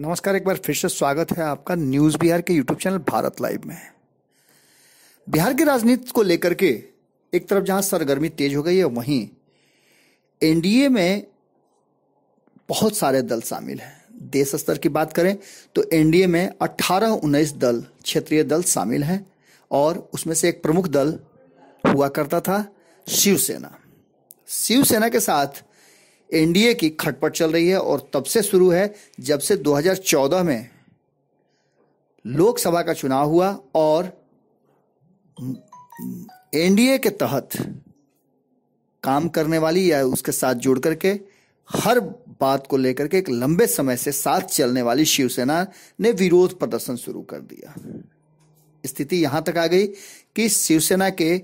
नमस्कार एक बार फिर से स्वागत है आपका न्यूज़ बिहार के यूट्यूब चैनल भारत लाइव में बिहार की राजनीति को लेकर के एक तरफ जहां सरगर्मी तेज हो गई है वहीं एनडीए में बहुत सारे दल शामिल हैं देश स्तर की बात करें तो एनडीए में 18 उन्नीस दल क्षेत्रीय दल शामिल हैं और उसमें से एक प्रमुख दल हुआ करता था शिवसेना शिवसेना के साथ एनडीए की खटपट चल रही है और तब से शुरू है जब से 2014 में लोकसभा का चुनाव हुआ और एनडीए के तहत काम करने वाली या उसके साथ जुड़ करके हर बात को लेकर के एक लंबे समय से साथ चलने वाली शिवसेना ने विरोध प्रदर्शन शुरू कर दिया स्थिति यहां तक आ गई कि शिवसेना के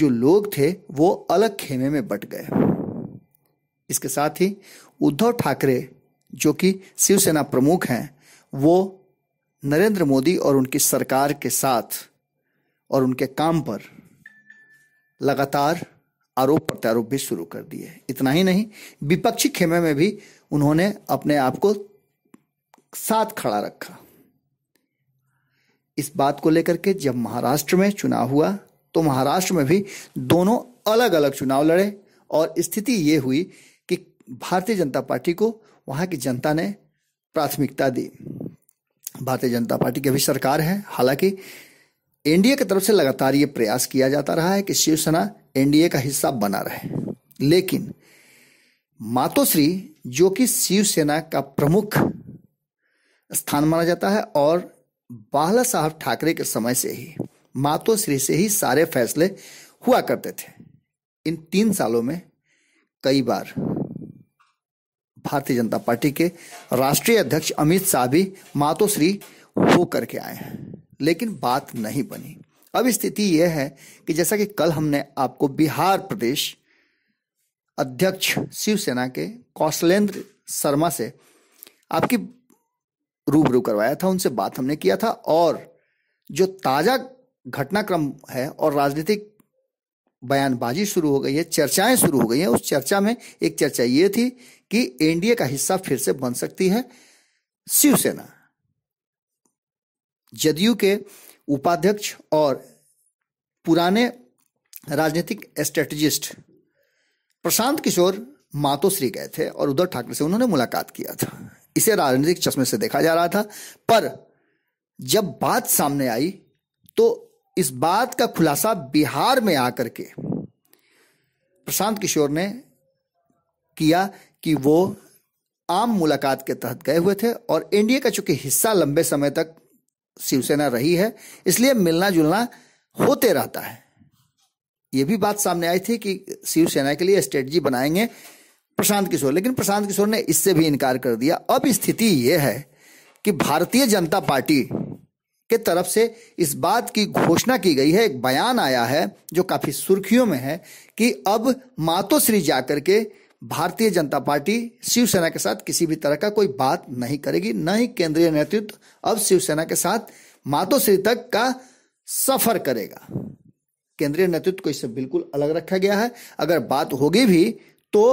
जो लोग थे वो अलग खेमे में बट गए इसके साथ ही उद्धव ठाकरे जो कि शिवसेना प्रमुख हैं वो नरेंद्र मोदी और उनकी सरकार के साथ और उनके काम पर लगातार आरोप प्रत्यारोप भी शुरू कर दिए इतना ही नहीं विपक्षी खेमे में भी उन्होंने अपने आप को साथ खड़ा रखा इस बात को लेकर के जब महाराष्ट्र में चुनाव हुआ तो महाराष्ट्र में भी दोनों अलग अलग चुनाव लड़े और स्थिति यह हुई भारतीय जनता पार्टी को वहाँ की जनता ने प्राथमिकता दी भारतीय जनता पार्टी की अभी सरकार है हालांकि एनडीए की तरफ से लगातार ये प्रयास किया जाता रहा है कि शिवसेना एनडीए का हिस्सा बना रहे लेकिन मातोश्री जो कि शिवसेना का प्रमुख स्थान माना जाता है और बाला साहब ठाकरे के समय से ही मातोश्री से ही सारे फैसले हुआ करते थे इन तीन सालों में कई बार भारतीय जनता पार्टी के राष्ट्रीय अध्यक्ष अमित शाह भी मातोश्री हो करके आए हैं लेकिन बात नहीं बनी अब स्थिति यह है कि जैसा कि कल हमने आपको बिहार प्रदेश अध्यक्ष शिवसेना के कौशलेंद्र शर्मा से आपकी रूबरू करवाया था उनसे बात हमने किया था और जो ताज़ा घटनाक्रम है और राजनीतिक बयानबाजी शुरू हो गई है चर्चाएं शुरू हो गई हैं उस चर्चा में एक चर्चा ये थी कि एनडीए का हिस्सा फिर से बन सकती है शिवसेना जदयू के उपाध्यक्ष और पुराने राजनीतिक स्ट्रेटजिस्ट प्रशांत किशोर मातोश्री गए थे और उद्धव ठाकरे से उन्होंने मुलाकात किया था इसे राजनीतिक चश्मे से देखा जा रहा था पर जब बात सामने आई तो इस बात का खुलासा बिहार में आकर के प्रशांत किशोर ने किया कि वो आम मुलाकात के तहत गए हुए थे और एनडीए का चूंकि हिस्सा लंबे समय तक शिवसेना रही है इसलिए मिलना जुलना होते रहता है यह भी बात सामने आई थी कि शिवसेना के लिए स्ट्रेटजी बनाएंगे प्रशांत किशोर लेकिन प्रशांत किशोर ने इससे भी इनकार कर दिया अब स्थिति यह है कि भारतीय जनता पार्टी के तरफ से इस बात की घोषणा की गई है एक बयान आया है जो काफी सुर्खियों में है कि अब मातोश्री जाकर के भारतीय जनता पार्टी शिवसेना के साथ किसी भी तरह का कोई बात नहीं करेगी न ही केंद्रीय नेतृत्व अब शिवसेना के साथ मातोश्री तक का सफर करेगा केंद्रीय नेतृत्व को इससे बिल्कुल अलग रखा गया है अगर बात होगी भी तो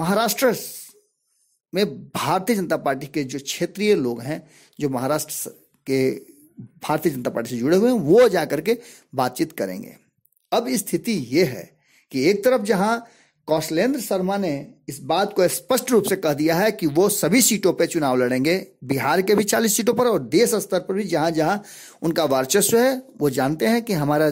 महाराष्ट्र में भारतीय जनता पार्टी के जो क्षेत्रीय लोग हैं जो महाराष्ट्र के भारतीय जनता पार्टी से जुड़े हुए हैं वो जा करके बातचीत करेंगे अब स्थिति ये है कि एक तरफ जहां कौशलेंद्र शर्मा ने इस बात को स्पष्ट रूप से कह दिया है कि वो सभी सीटों पर चुनाव लड़ेंगे बिहार के भी चालीस सीटों पर और देश स्तर पर भी जहां जहां उनका वर्चस्व है वो जानते हैं कि हमारा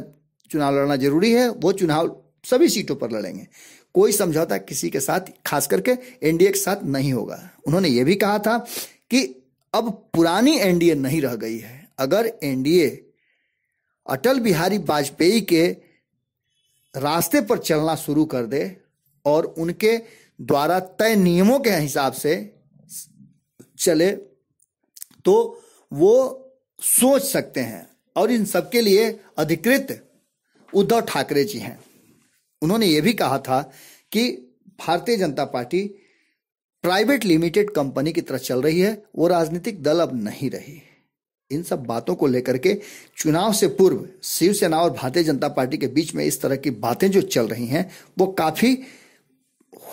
चुनाव लड़ना जरूरी है वो चुनाव सभी सीटों पर लड़ेंगे कोई समझौता किसी के साथ खास करके एनडीए के साथ नहीं होगा उन्होंने ये भी कहा था कि अब पुरानी एनडीए नहीं रह गई है अगर एनडीए अटल बिहारी वाजपेयी के रास्ते पर चलना शुरू कर दे और उनके द्वारा तय नियमों के हिसाब से चले तो वो सोच सकते हैं और इन सबके लिए अधिकृत उद्धव ठाकरे जी हैं उन्होंने ये भी कहा था कि भारतीय जनता पार्टी प्राइवेट लिमिटेड कंपनी की तरह चल रही है वो राजनीतिक दल अब नहीं रही इन सब बातों को लेकर के चुनाव से पूर्व शिवसेना और भारतीय जनता पार्टी के बीच में इस तरह की बातें जो चल रही हैं वो काफी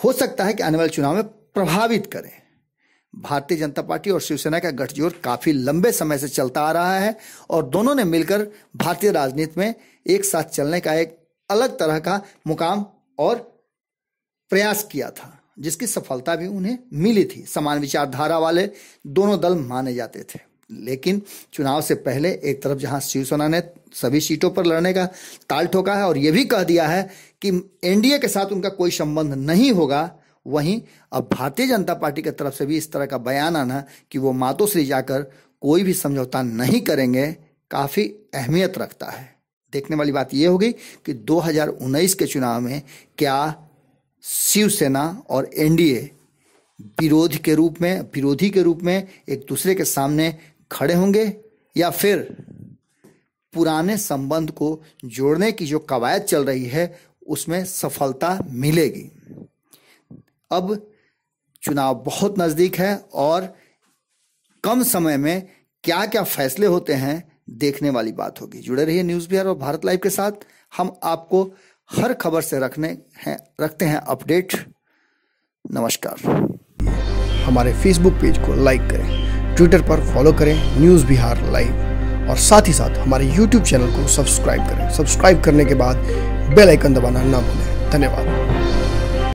हो सकता है कि आने वाले चुनाव में प्रभावित करें भारतीय जनता पार्टी और शिवसेना का गठजोड़ काफी लंबे समय से चलता आ रहा है और दोनों ने मिलकर भारतीय राजनीति में एक साथ चलने का एक अलग तरह का मुकाम और प्रयास किया था जिसकी सफलता भी उन्हें मिली थी समान विचारधारा वाले दोनों दल माने जाते थे लेकिन चुनाव से पहले एक तरफ जहां शिवसेना ने सभी सीटों पर लड़ने का ताल ठोका है और यह भी कह दिया है कि एनडीए के साथ उनका कोई संबंध नहीं होगा वहीं अब भारतीय जनता पार्टी की तरफ से भी इस तरह का बयान आना कि वो मातोश्री जाकर कोई भी समझौता नहीं करेंगे काफ़ी अहमियत रखता है देखने वाली बात यह होगी कि 2019 के चुनाव में क्या शिवसेना और एनडीए विरोध के रूप में विरोधी के रूप में एक दूसरे के सामने खड़े होंगे या फिर पुराने संबंध को जोड़ने की जो कवायद चल रही है उसमें सफलता मिलेगी अब चुनाव बहुत नज़दीक है और कम समय में क्या क्या फैसले होते हैं देखने वाली बात होगी जुड़े रहिए न्यूज़ बिहार और भारत लाइव के साथ हम आपको हर खबर से रखने हैं रखते हैं अपडेट नमस्कार हमारे फेसबुक पेज को लाइक करें ट्विटर पर फॉलो करें न्यूज़ बिहार लाइव और साथ ही साथ हमारे यूट्यूब चैनल को सब्सक्राइब करें सब्सक्राइब करने के बाद बेल आइकन दबाना ना भूलें धन्यवाद